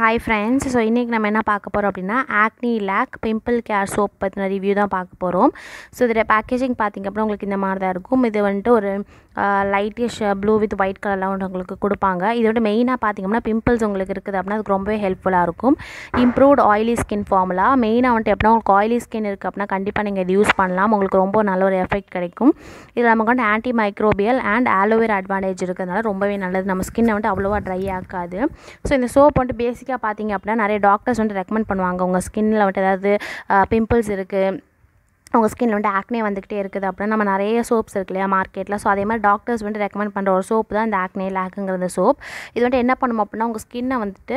hi friends so இன்றைக்கி நம்ம என்ன பார்க்க போகிறோம் அப்படின்னா acne lak pimple care soap பற்றின ரிவ்யூ தான் பார்க்க போகிறோம் ஸோ இதோட பேக்கேஜிங் பார்த்திங்க அப்படின்னா உங்களுக்கு இந்த மாதிரி தான் இருக்கும் இது வந்துட்டு ஒரு லைட்டிஷ் ப்ளூ வித் ஒயிட் கலர்லாம் வந்து உங்களுக்கு கொடுப்பாங்க இதோட மெயினாக பார்த்திங்கன்னா பிம்பிள்ஸ் உங்களுக்கு இருக்குது அப்படின்னா அதுக்கு ரொம்பவே ஹெல்ப்ஃபுல்லாக இருக்கும் இம்ப்ரூவ்ட் ஆயிலி ஸ்கின் ஃபார்முலா மெயினாக வந்துட்டு எப்படின்னா உங்களுக்கு ஆயிலி ஸ்கின் இருக்குது அப்படின்னா கண்டிப்பாக நீங்கள் இது யூஸ் பண்ணலாம் உங்களுக்கு ரொம்ப நல்ல ஒரு எஃபெக்ட் கிடைக்கும் இதில் நமக்கு வந்து anti microbial and aloe vera advantage இருக்கிறதுனால ரொம்பவே நல்லது நம்ம ஸ்கின்னை வந்துட்டு அவ்வளோவா ட்ரை ஆக்காது ஸோ இந்த சோப் வந்துட்டு பேசிக் பேசிக்காக பார்த்தீங்க அப்படின்னா நிறைய டாக்டர்ஸ் வந்துட்டு ரெக்கமெண்ட் பண்ணுவாங்க உங்கள் ஸ்கின்னில் வந்துட்டு ஏதாவது பிம்பிள்ஸ் இருக்குது உங்கள் ஸ்கின்ல வந்து ஆக்னே வந்துக்கிட்டே இருக்குது அப்படின்னா நம்ம நிறைய சோப்ஸ் இருக்கு இல்லையா மார்க்கெட்டில் ஸோ அதே மாதிரி டாக்டர்ஸ் வந்து ரெக்கமெண்ட் பண்ணுற ஒரு சோப்பு தான் இந்த ஆக்னே லேக்குங்கிற சோப் இது வந்துட்டு என்ன பண்ணும் அப்படின்னா உங்கள் ஸ்கின்னை வந்துட்டு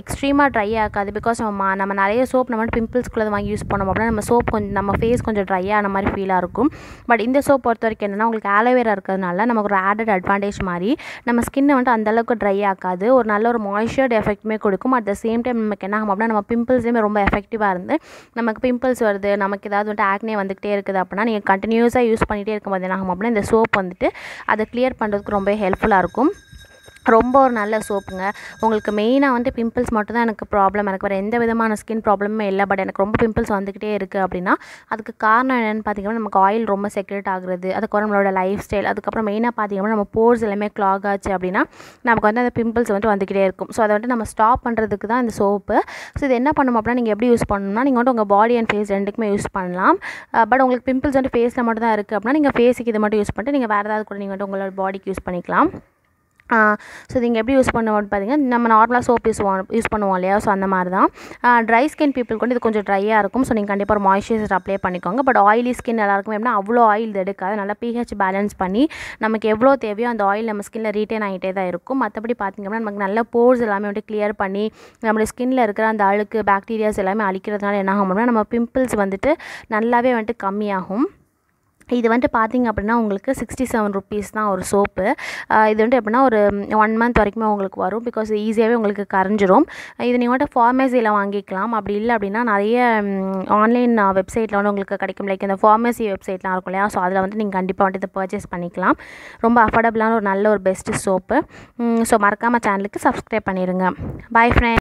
எக்ஸ்ட்ரீமாக ட்ரை ஆகாது பிகாஸ் நம்ம நம்ம நிறைய சோப் நம்ம பிம்பிள்ஸ்குள்ளே வாங்கி யூஸ் பண்ணோம் அப்படின்னா நம்ம சோப் கொஞ்சம் நம்ம ஃபேஸ் கொஞ்சம் ட்ரை ஆன மாதிரி ஃபீலாக இருக்கும் பட் இந்த சோப் பொறுத்த வரைக்கும் என்னென்னா உங்களுக்கு ஆலோவேரா இருக்கிறதுனால நமக்கு ஒரு ஆடட் அட்வான்டேஜ் மாதிரி நம்ம ஸ்கின்னை வந்துட்டு அந்தளவுக்கு ட்ரை ஆக்காது ஒரு நல்ல ஒரு மாய்ஸ்சர்ட் எஃபெக்ட்டுமே கொடுக்கும் அட் த சேம் டைம் நமக்கு என்ன ஆகும் அப்படின்னா நம்ம பிம்பிள்ஸுமே ரொம்ப எஃபெக்டிவாக இருந்து நமக்கு பிம்பிள்ஸ் வருது நமக்கு ஏதாவது வந்துட்டு ஆக்னி ஆக்னே வந்துகிட்டே இருக்குது அப்படின்னா நீங்கள் கண்டினியூஸாக யூஸ் பண்ணிகிட்டே இருக்கும்போது என்ன ஆகும் அப்படின்னா இந்த சோப் வந்துட்டு அதை கிளியர் பண்ணுறதுக்கு ரொம்ப ஹெல்ப்ஃபுல்லாக இருக்கும் ரொம்ப ஒரு நல்ல சோப்புங்க உங்களுக்கு மெயினாக வந்து பிம்பிள்ஸ் மட்டும் தான் எனக்கு ப்ராப்ளம் எனக்கு வேறு எந்த விதமான ஸ்கின் ப்ராப்ளமே இல்லை பட் எனக்கு ரொம்ப பிம்பிள்ஸ் வந்துக்கிட்டே இருக்குது அப்படின்னா அதுக்கு காரணம் என்னென்னு பார்த்திங்கன்னா நமக்கு ஆயில் ரொம்ப செக்ரேட் ஆகுறது அதுக்கப்புறம் நம்மளோட லைஃப் ஸ்டைல் அதுக்கப்புறம் மெயினாக பார்த்திங்கன்னா நம்ம போர்ஸ் எல்லாமே க்ளாக் ஆச்சு அப்படின்னா நமக்கு வந்து அந்த பிம்பிள்ஸ் வந்து வந்துக்கிட்டே இருக்கும் ஸோ அதை வந்து நம்ம ஸ்டாப் பண்ணுறதுக்கு தான் இந்த சோப்பு ஸோ இது என்ன பண்ணணும் அப்படின்னா நீங்கள் எப்படி யூஸ் பண்ணணும்னா நீங்கள் வந்து உங்கள் பாடி அண்ட் ஃபேஸ் ரெண்டுக்குமே யூஸ் பண்ணலாம் பட் உங்களுக்கு பிம்பிள்ஸ் வந்து ஃபேஸில் மட்டும் தான் இருக்குது அப்படின்னா நீங்கள் ஃபேஸுக்கு இது மட்டும் யூஸ் பண்ணிட்டு நீங்கள் வேறு ஏதாவது கூட நீங்கள் வந்து உங்களோட பாடிக்கு யூஸ் பண்ணிக்கலாம் ஸோ இது இங்கே எப்படி யூஸ் பண்ணுவோம்னு பார்த்தீங்கன்னா நம்ம நார்மலாக சோப் யூஸ் யூஸ் பண்ணுவோம் இல்லையா ஸோ அந்த மாதிரி தான் ட்ரை ஸ்கின் பீப்புள் கொண்டு இது கொஞ்சம் ட்ரையாக இருக்கும் ஸோ நீங்கள் கண்டிப்பாக ஒரு மாய்ஸ்சரைசர் அப்ளை பண்ணிக்கோங்க பட் ஆயிலி ஸ்கின் எல்லாருக்குமே எப்படின்னா அவ்வளோ ஆயில் எடுக்காது நல்லா பிஹெச் பேலன்ஸ் பண்ணி நமக்கு எவ்வளோ தேவையோ அந்த ஆயில் நம்ம ஸ்கினில் ரீட்டைன் ஆகிட்டே தான் இருக்கும் மற்றபடி அப்படின்னா நமக்கு நல்ல போர்ஸ் எல்லாமே வந்துட்டு கிளியர் பண்ணி நம்மளோட ஸ்கின்னில் இருக்கிற அந்த அழுக்கு பாக்டீரியாஸ் எல்லாமே அழிக்கிறதுனால என்ன ஆகும்னா நம்ம பிம்பிள்ஸ் வந்துட்டு நல்லாவே வந்துட்டு கம்மியாகும் இது வந்துட்டு பார்த்திங்க அப்படின்னா உங்களுக்கு சிக்ஸ்டி செவன் ருபீஸ் தான் ஒரு சோப்பு இது வந்துட்டு எப்படின்னா ஒரு ஒன் மந்த் வரைக்குமே உங்களுக்கு வரும் பிகாஸ் ஈஸியாகவே உங்களுக்கு கரைஞ்சிரும் இது நீங்கள் வந்துட்டு ஃபார்மசியில் வாங்கிக்கலாம் அப்படி இல்லை அப்படின்னா நிறைய ஆன்லைன் வெப்சைட்டில் வந்து உங்களுக்கு கிடைக்கும் லைக் இந்த ஃபார்மசி வெப்சைட்லாம் இருக்கும் இல்லையா ஸோ அதில் வந்து நீங்கள் கண்டிப்பாக வந்துட்டு இதை பர்ச்சேஸ் பண்ணிக்கலாம் ரொம்ப அஃபோர்டபுளான ஒரு நல்ல ஒரு பெஸ்ட்டு சோப்பு ஸோ மறக்காமல் சேனலுக்கு சப்ஸ்கிரைப் பண்ணிடுங்க பாய் ஃப்ரெண்ட்